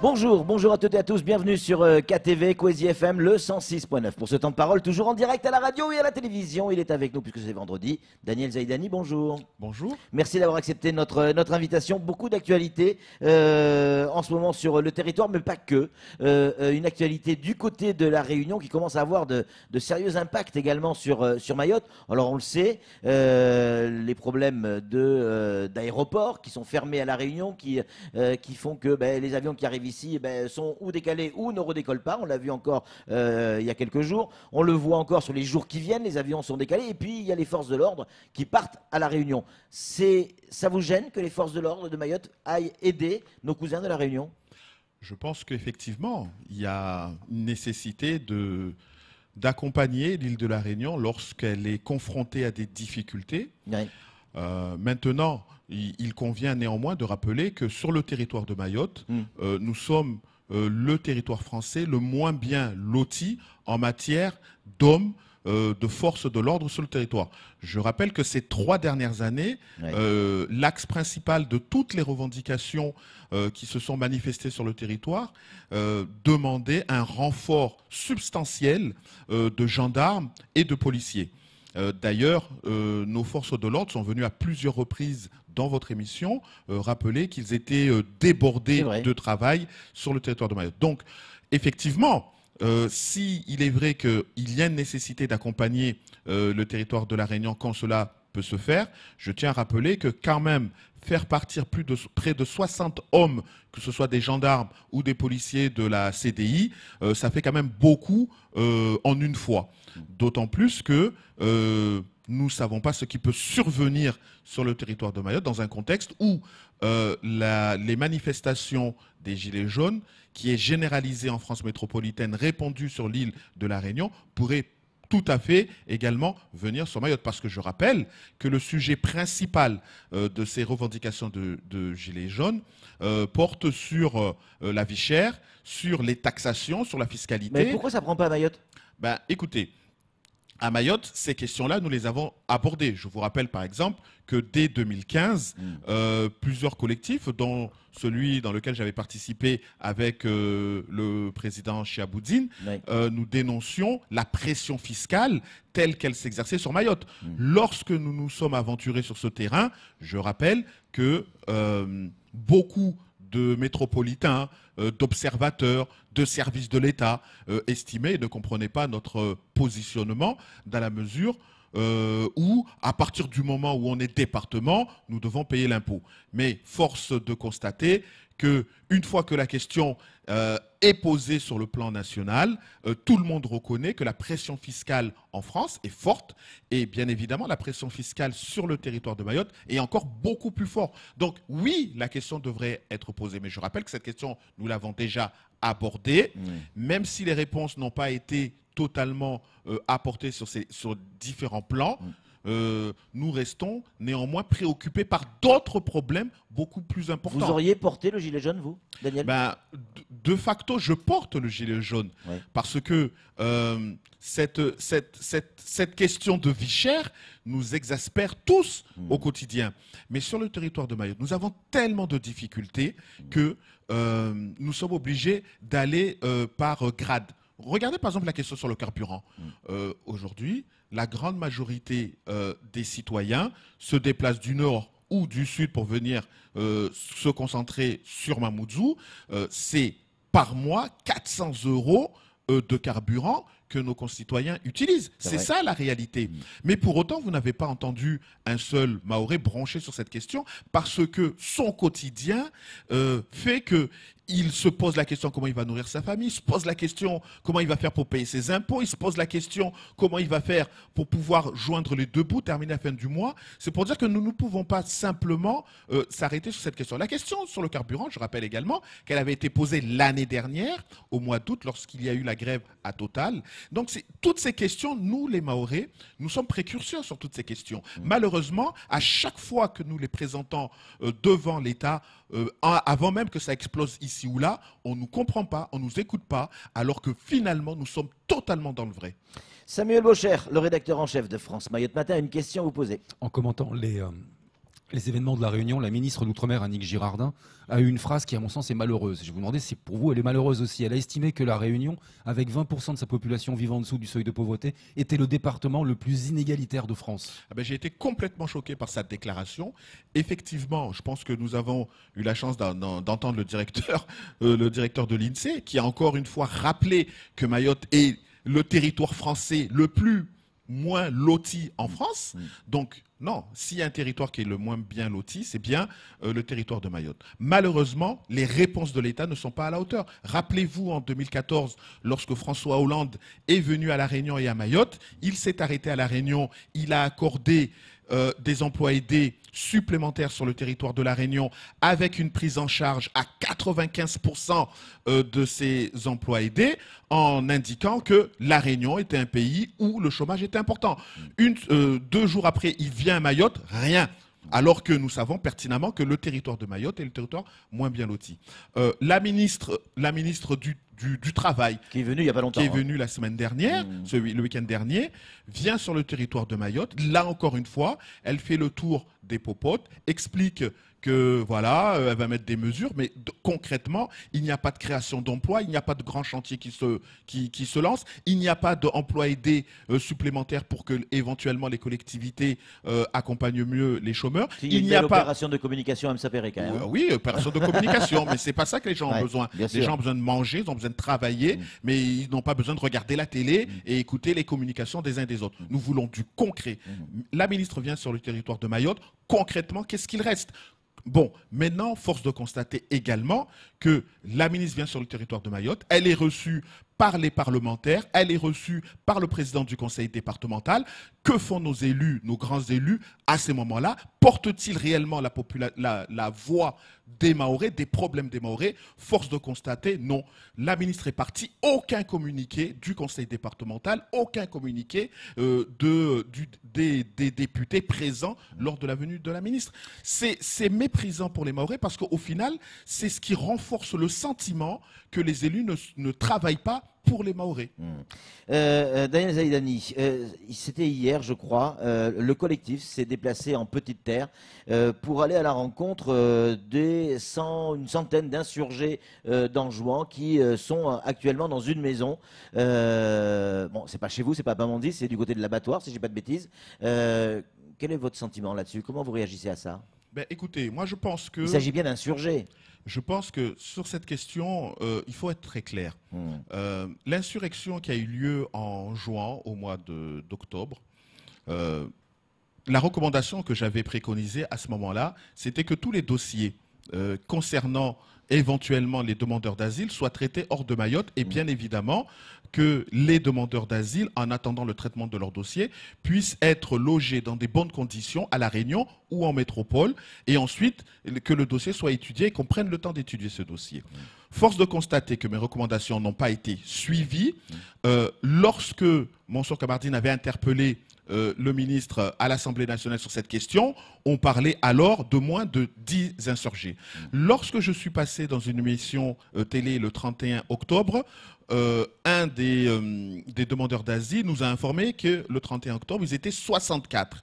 Bonjour, bonjour à toutes et à tous, bienvenue sur euh, KTV, Kwezi FM, le 106.9. Pour ce temps de parole, toujours en direct à la radio et à la télévision, il est avec nous puisque c'est vendredi. Daniel Zaidani, bonjour. Bonjour. Merci d'avoir accepté notre, euh, notre invitation. Beaucoup d'actualités euh, en ce moment sur le territoire, mais pas que. une actualité du côté de la Réunion qui commence à avoir de, sérieux impacts également sur, sur Mayotte. Alors on le sait, les problèmes d'aéroports qui sont fermés à la Réunion, qui, qui font que ben, les avions qui arrivent ici eh ben, sont ou décalés ou ne redécollent pas. On l'a vu encore euh, il y a quelques jours. On le voit encore sur les jours qui viennent. Les avions sont décalés. Et puis, il y a les forces de l'ordre qui partent à La Réunion. C'est, ça vous gêne que les forces de l'ordre de Mayotte aillent aider nos cousins de La Réunion Je pense qu'effectivement, il y a une nécessité de d'accompagner l'île de la Réunion lorsqu'elle est confrontée à des difficultés. Euh, maintenant, il convient néanmoins de rappeler que sur le territoire de Mayotte, hmm. euh, nous sommes euh, le territoire français le moins bien loti en matière d'hommes euh, de forces de l'ordre sur le territoire. Je rappelle que ces trois dernières années, l'axe principal de toutes les revendications qui se sont manifestées sur le territoire demandait un renfort substantiel de gendarmes et de policiers. D'ailleurs, nos forces de l'ordre sont venues à plusieurs reprises dans votre émission, euh, rappeler qu'ils étaient euh, débordés de travail sur le territoire de Mayotte. Donc, effectivement, euh, s'il est vrai qu'il y a une nécessité d'accompagner le territoire de la Réunion quand cela peut se faire, je tiens à rappeler que quand même faire partir plus de près de 60 hommes, que ce soit des gendarmes ou des policiers de la CDI, ça fait quand même beaucoup en une fois. D'autant plus que nous ne savons pas ce qui peut survenir sur le territoire de Mayotte dans un contexte où euh, les manifestations des Gilets jaunes, qui est généralisée en France métropolitaine, répandue sur l'île de la Réunion, pourraient tout à fait également venir sur Mayotte. Parce que je rappelle que le sujet principal euh, de ces revendications de, Gilets jaunes euh, porte sur la vie chère, sur les taxations, sur la fiscalité. Mais pourquoi ça prend pas Mayotte ben, Écoutez, à Mayotte, ces questions-là, nous les avons abordées. Je vous rappelle par exemple que dès 2015, mm. euh, plusieurs collectifs, dont celui dans lequel j'avais participé avec euh, le président Chiaboudine, euh, nous dénoncions la pression fiscale telle qu'elle s'exerçait sur Mayotte. Mm. Lorsque nous nous sommes aventurés sur ce terrain, je rappelle que beaucoup de métropolitains, euh, d'observateurs, de services de l'État euh, estimés. ne comprenez pas notre positionnement dans la mesure euh, où, à partir du moment où on est département, nous devons payer l'impôt. Mais force de constater que une fois que la question euh, est posée sur le plan national, euh, tout le monde reconnaît que la pression fiscale en France est forte et bien évidemment la pression fiscale sur le territoire de Mayotte est encore beaucoup plus forte. Donc oui, la question devrait être posée, mais je rappelle que cette question, nous l'avons déjà abordée, même si les réponses n'ont pas été totalement euh, apportées sur, différents plans. Euh, nous restons néanmoins préoccupés par d'autres problèmes beaucoup plus importants. Vous auriez porté le gilet jaune, vous, Daniel ben, De facto, je porte le gilet jaune parce que euh, cette, question de vie chère nous exaspère tous hmm. au quotidien. Mais sur le territoire de Mayotte, nous avons tellement de difficultés hmm. que euh, nous sommes obligés d'aller par grade. Regardez par exemple la question sur le carburant. Hmm. Aujourd'hui, la grande majorité euh, des citoyens se déplacent du nord ou du sud pour venir euh, se concentrer sur Mamoudzou, euh, c'est par mois 400 euros de carburant que nos concitoyens utilisent. C'est ça la réalité. Mm. Mais pour autant, vous n'avez pas entendu un seul Maoré branché sur cette question parce que son quotidien euh, fait qu'il se pose la question comment il va nourrir sa famille, il se pose la question comment il va faire pour payer ses impôts, il se pose la question comment il va faire pour pouvoir joindre les deux bouts, terminer la fin du mois. C'est pour dire que nous ne pouvons pas simplement euh, s'arrêter sur cette question. La question sur le carburant, je rappelle également qu'elle avait été posée l'année dernière, au mois d'août, lorsqu'il y a eu la grève à Total, donc, toutes ces questions, nous, les Maorés, nous sommes précurseurs sur toutes ces questions. Mm. Malheureusement, à chaque fois que nous les présentons euh, devant l'État, euh, avant même que ça explose ici ou là, on ne nous comprend pas, on ne nous écoute pas, alors que finalement, nous sommes totalement dans le vrai. Samuel Bocher, le rédacteur en chef de France de Matin, une question à vous poser. En commentant les... Euh, les événements de la Réunion, la ministre d'Outre-mer, Annick Girardin, a eu une phrase qui, à mon sens, est malheureuse. Je vous demandais si pour vous, elle est malheureuse aussi. Elle a estimé que la Réunion, avec 20% de sa population vivant en dessous du seuil de pauvreté, était le département le plus inégalitaire de France. Ah ben, j'ai été complètement choqué par cette déclaration. Effectivement, je pense que nous avons eu la chance d'entendre le directeur, euh, le directeur de l'INSEE, e qui a encore une fois rappelé que Mayotte est le territoire français le plus moins lotis en mm. France. Mm. Donc, non, s'il y a un territoire qui est le moins bien loti, c'est bien euh, le territoire de Mayotte. Malheureusement, les réponses de l'État ne sont pas à la hauteur. Rappelez-vous, en 2014, lorsque François Hollande est venu à La Réunion et à Mayotte, il s'est arrêté à La Réunion, il a accordé euh, des emplois aidés supplémentaires sur le territoire de La Réunion avec une prise en charge à 95% euh, de ces emplois aidés en indiquant que La Réunion était un pays où le chômage était important. Euh, deux jours après, il vient à Mayotte, rien. Alors que nous savons pertinemment que le territoire de Mayotte est le territoire moins bien loti. la, ministre, la ministre du du, travail. Qui est venu il y a pas Qui est venu hein. la semaine dernière, mmh. le week-end dernier, vient sur le territoire de Mayotte. Là encore une fois, elle fait le tour des popotes, explique que voilà, euh, elle va mettre des mesures, mais concrètement, il n'y a pas de création d'emplois, il n'y a pas de grands chantiers qui se, qui, se lancent, il n'y a pas d'emplois aidés euh, supplémentaires pour que éventuellement les collectivités euh, accompagnent mieux les chômeurs. il n'y a, pas opération de communication à quand même. Hein. oui, opération de communication, mais c'est pas ça que les gens ont besoin. Les gens ont besoin de manger, ils ont besoin de travailler, mm. mais ils n'ont pas besoin de regarder la télé mm. et écouter les communications des uns des autres. Mm. Nous voulons du concret. La ministre vient sur le territoire de Mayotte. Concrètement, qu'est-ce qu'il reste Bon, maintenant, force de constater également que la ministre vient sur le territoire de Mayotte, elle est reçue par les parlementaires, elle est reçue par le président du conseil départemental. Que font nos élus, nos grands élus, à ces moments-là porte-t-il réellement la, voix des Maorés, des problèmes des Maorés Force de constater, non. La ministre est partie, aucun communiqué du conseil départemental, aucun communiqué euh, de, des, députés présents lors de la venue de la ministre. C'est méprisant pour les Maorés parce qu'au final, c'est ce qui renforce le sentiment que les élus ne travaillent pas pour les Maorés. Hmm. Euh, euh, Daniel Zaidani, euh, c'était hier, je crois, le collectif s'est déplacé en petite terre pour aller à la rencontre des centaine d'insurgés d'Anjouan qui sont actuellement dans une maison. bon, c'est pas chez vous, c'est pas à c'est du côté de l'abattoir, si j'ai pas de bêtises. quel est votre sentiment là-dessus Comment vous réagissez à ça ben, écoutez, moi je pense que. Il s'agit bien d'insurgés. Je pense que sur cette question, euh, il faut être très clair. Mmh. Euh, l'insurrection qui a eu lieu en juin, au mois d'octobre, euh, la recommandation que j'avais préconisée à ce moment-là, c'était que tous les dossiers concernant éventuellement les demandeurs d'asile soient traités hors de Mayotte et mmh. bien évidemment que les demandeurs d'asile, en attendant le traitement de leur dossier, puissent être logés dans des bonnes conditions à La Réunion ou en métropole, et ensuite que le dossier soit étudié et qu'on prenne le temps d'étudier ce dossier. Force de constater que mes recommandations n'ont pas été suivies. Euh, lorsque Monsieur Camardine avait interpellé euh, le ministre à l'Assemblée nationale sur cette question, on parlait alors de moins de 10 insurgés. Lorsque je suis passé dans une émission euh, télé le 31 octobre, euh, un euh, des, demandeurs d'asile nous a informé que le 31 octobre, ils étaient 64.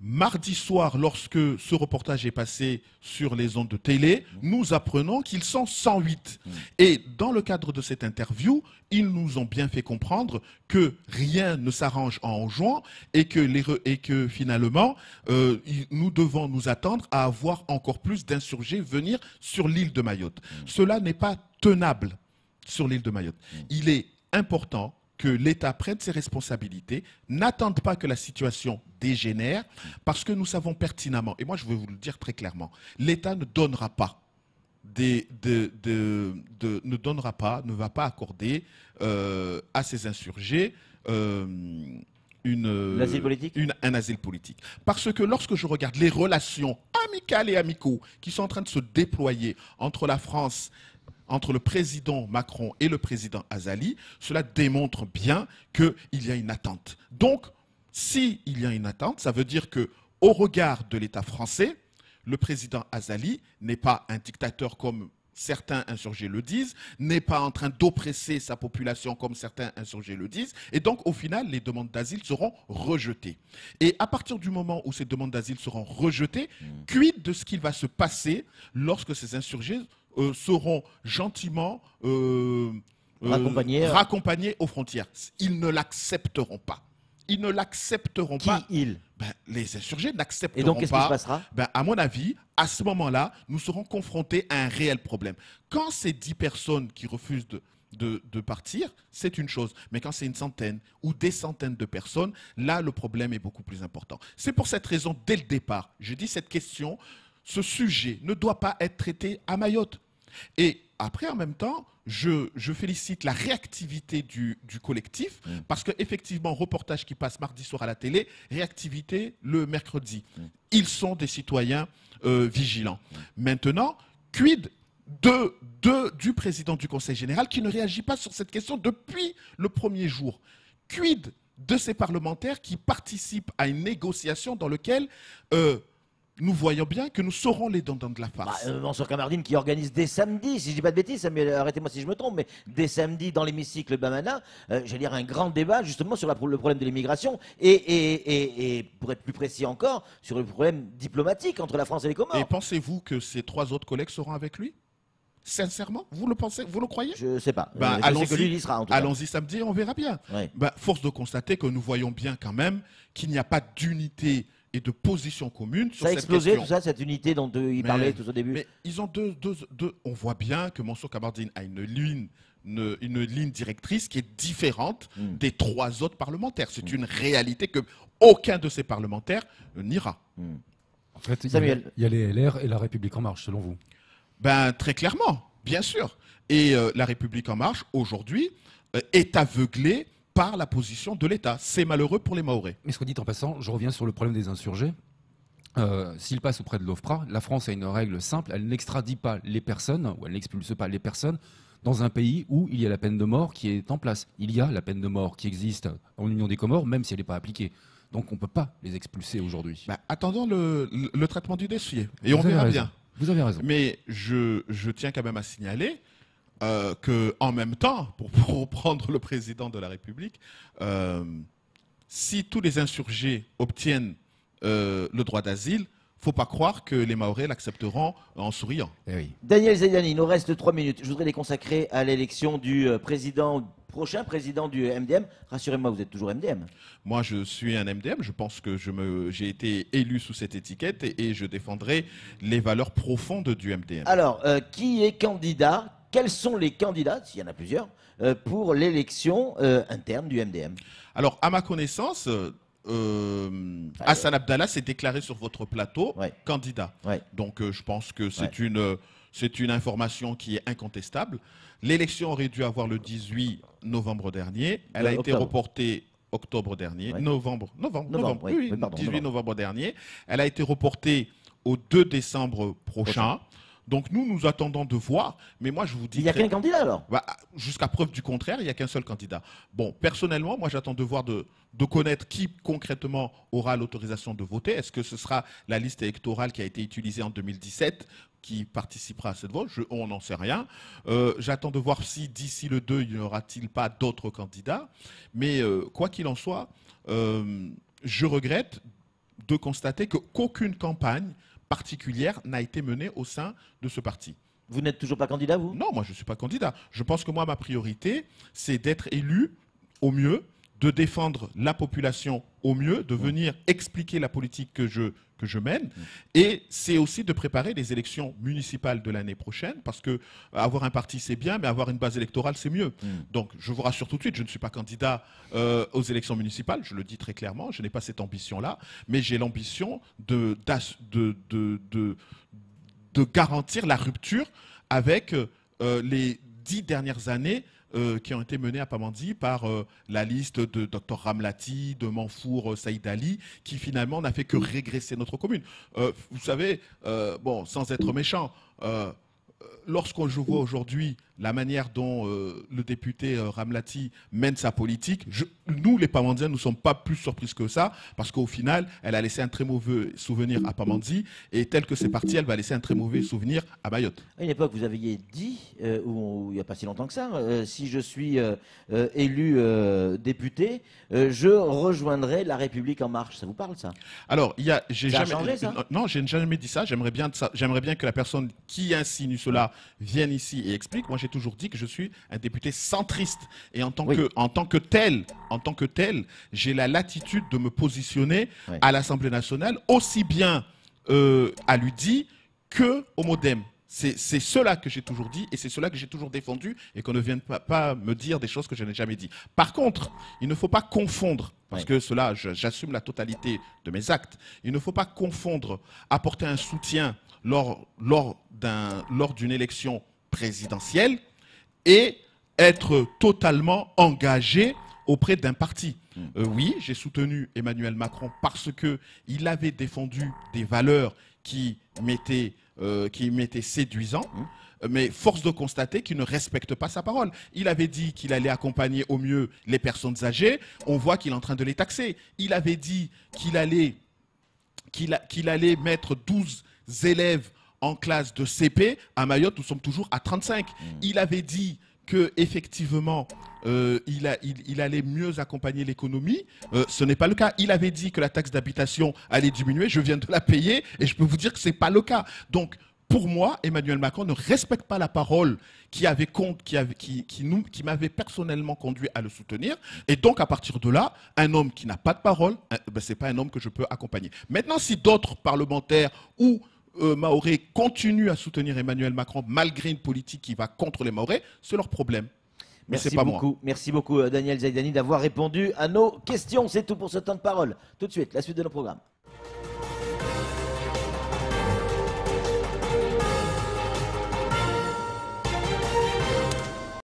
Mardi soir, lorsque ce reportage est passé sur les ondes de télé, nous apprenons qu'ils sont 108. Et dans le cadre de cette interview, ils nous ont bien fait comprendre que rien ne s'arrange en juin et que, que finalement, euh, nous devons nous attendre à avoir encore plus d'insurgés venir sur l'île de Mayotte. Cela n'est pas tenable sur l'île de Mayotte. Mm. Il est important que l'État prenne ses responsabilités, n'attende pas que la situation dégénère, parce que nous savons pertinemment, et moi je veux vous le dire très clairement, l'État ne donnera pas. ne donnera pas, ne va pas accorder euh, à ces insurgés euh, un asile politique. Parce que lorsque je regarde les relations amicales et amicaux qui sont en train de se déployer entre la France entre le président Macron et le président Azali, cela démontre bien qu'il y a une attente. Donc, s'il y a une attente, ça veut dire que, au regard de l'État français, le président Azali n'est pas un dictateur comme certains insurgés le disent, n'est pas en train d'oppresser sa population comme certains insurgés le disent. Et donc, au final, les demandes d'asile seront rejetées. Et à partir du moment où ces demandes d'asile seront rejetées, quid mmh. de ce qu'il va se passer lorsque ces insurgés euh, seront gentiment euh, euh, Raccompagnés, aux frontières. Ils ne l'accepteront pas. Ils ne l'accepteront pas. Qui ils ben, les insurgés n'accepteront pas. Et donc, qu'est-ce qui se passera ben, À mon avis, à ce moment-là, nous serons confrontés à un réel problème. Quand c'est dix personnes qui refusent de partir, c'est une chose. Mais quand c'est une centaine ou des centaines de personnes, là, le problème est beaucoup plus important. C'est pour cette raison, dès le départ, je dis cette question, ce sujet ne doit pas être traité à Mayotte. Et après, en même temps, je, félicite la réactivité du, collectif, mm. parce qu'effectivement, reportage qui passe mardi soir à la télé, réactivité le mercredi. Mm. Ils sont des citoyens euh, vigilants. Mm. Maintenant, quid de, du président du Conseil général qui ne réagit pas sur cette question depuis le premier jour Quid de ces parlementaires qui participent à une négociation dans laquelle... Euh, nous voyons bien que nous serons les dents de la face. Bah, euh, Camardine qui organise dès samedi, si je dis pas de bêtises, euh, arrêtez-moi si je me trompe, mais dès samedi dans l'hémicycle Bamana, euh, j'allais dire un grand débat justement sur le problème de l'immigration et, pour être plus précis encore, sur le problème diplomatique entre la France et les Comores. Et pensez-vous que ces trois autres collègues seront avec lui Sincèrement, vous le pensez, vous le croyez Je ne sais pas. allons-y, samedi, on verra bien. Bah, force de constater que nous voyons bien quand même qu'il n'y a pas d'unité et de position commune sur ça a cette explosé tout ça, cette unité dont il parlait tout au début. Mais ils ont deux, deux, On voit bien que Mansour Kabardine a une ligne. Une, une ligne directrice qui est différente hmm. des trois autres parlementaires. C'est hmm. une réalité que aucun de ces parlementaires n'ira. Hmm. En fait, il y, a les LR et la République en marche, selon vous Ben très clairement, bien sûr. Et euh, la République en marche aujourd'hui euh, est aveuglée par la position de l'État. C'est malheureux pour les Maoris. Mais ce qu'on dit en passant, je reviens sur le problème des insurgés. Euh, s'ils passent auprès de l'OFPRA, la France a une règle simple, elle n'extradite pas les personnes, ou elle n'expulse pas les personnes dans un pays où il y a la peine de mort qui est en place. Il y a la peine de mort qui existe en Union des Comores, même si elle n'est pas appliquée. Donc on ne peut pas les expulser aujourd'hui. Bah, attendons le, traitement du dossier et on verra bien. Vous avez raison. Mais je tiens quand même à signaler euh, que, en même temps, pour, reprendre le président de la République, euh, si tous les insurgés obtiennent euh, le droit d'asile, faut pas croire que les Maoris l'accepteront en souriant. Eh Daniel Zayani, il nous reste trois minutes. Je voudrais les consacrer à l'élection du président prochain président du MDM. Rassurez-moi, vous êtes toujours MDM. Moi, je suis un MDM. Je pense que j'ai été élu sous cette étiquette et, je défendrai les valeurs profondes du MDM. Alors, qui est candidat quels sont les candidats, s'il y en a plusieurs, euh, pour l'élection euh, interne du MDM Alors, à ma connaissance, euh, ah, Hassan Abdallah s'est déclaré sur votre plateau candidat. Donc euh, je pense que c'est une, c'est une information qui est incontestable. L'élection aurait dû avoir le 18 novembre dernier. Elle a été reportée octobre dernier. Novembre. Novembre. novembre, 18 novembre. dernier. Elle a été reportée au 2 décembre prochain. Donc nous, nous attendons de voir, mais moi je vous dis... Il n'y a qu'un candidat alors bah, Jusqu'à preuve du contraire, il n'y a qu'un seul candidat. Bon, personnellement, moi j'attends de voir, de, connaître qui concrètement aura l'autorisation de voter. Est-ce que ce sera la liste électorale qui a été utilisée en 2017 qui participera à cette vote, on n'en sait rien. Euh, j'attends de voir si d'ici le 2, il n'y aura-t-il pas d'autres candidats. Mais euh, quoi qu'il en soit, euh, je regrette de constater qu'aucune campagne particulière n'a été menée au sein de ce parti. Vous n'êtes toujours pas candidat, vous Non, moi, je ne suis pas candidat. Je pense que moi, ma priorité, c'est d'être élu au mieux de défendre la population au mieux, de mm. venir expliquer la politique que je, que je mène. Mm. Et c'est aussi de préparer les élections municipales de l'année prochaine, parce que euh, avoir un parti, c'est bien, mais avoir une base électorale, c'est mieux. Mm. Donc, je vous rassure tout de suite, je ne suis pas candidat euh, aux élections municipales, je le dis très clairement, je n'ai pas cette ambition-là, mais j'ai l'ambition de garantir la rupture avec euh, les dix dernières années euh, qui ont été menées à Pamandzi par euh, la liste de Dr Ramlati, de Manfour euh, Saïd Ali, qui finalement n'a fait que régresser notre commune. vous savez, bon, sans être méchant, lorsqu'on voit aujourd'hui la manière dont euh, le député euh, Ramlati mène sa politique, nous, les Pamandiens, nous ne sommes pas plus surpris que ça, parce qu'au final, elle a laissé un très mauvais souvenir à Pamandzi, et tel que c'est parti, elle va laisser un très mauvais souvenir à Bayotte. À une époque, vous aviez dit, euh, ou il n'y a pas si longtemps que ça, si je suis élu député, je rejoindrai la République en marche. Ça vous parle, ça Alors, il y a, j'ai jamais, ça non, j'ai jamais dit ça. J'aimerais bien, que la personne qui insinue cela vienne ici et explique j'ai toujours dit que je suis un député centriste. Et en tant, que, en tant que tel, en tant que tel, j'ai la latitude de me positionner à l'Assemblée nationale, aussi bien euh, à l'UDI que au MoDem. C'est cela que j'ai toujours dit et c'est cela que j'ai toujours défendu et qu'on ne vienne pas, me dire des choses que je n'ai jamais dit. Par contre, il ne faut pas confondre, parce que cela, j'assume la totalité de mes actes, il ne faut pas confondre apporter un soutien lors, lors d'une élection présidentielle et être totalement engagé auprès d'un parti. Hmm. Euh, oui, j'ai soutenu Emmanuel Macron parce qu'il avait défendu des valeurs qui m'étaient euh, qui séduisant, hmm. mais force de constater qu'il ne respecte pas sa parole. Il avait dit qu'il allait accompagner au mieux les personnes âgées. On voit qu'il est en train de les taxer. Il avait dit qu'il allait qu'il allait mettre 12 élèves en classe de CP, à Mayotte, nous sommes toujours à 35. Hmm. Il avait dit qu'effectivement, euh, il, allait mieux accompagner l'économie. Euh, ce n'est pas le cas. Il avait dit que la taxe d'habitation allait diminuer. Je viens de la payer et je peux vous dire que ce n'est pas le cas. Donc, pour moi, Emmanuel Macron ne respecte pas la parole qui avait qui, m'avait personnellement conduit à le soutenir. Et donc, à partir de là, un homme qui n'a pas de parole, euh, ben, ce n'est pas un homme que je peux accompagner. Maintenant, si d'autres parlementaires ou euh, Maoré continuent à soutenir Emmanuel Macron malgré une politique qui va contre les Maoré, c'est leur problème. Merci beaucoup. Merci beaucoup, euh, Daniel Zaidani, d'avoir répondu à nos questions. C'est tout pour ce temps de parole. Tout de suite, la suite de nos programmes.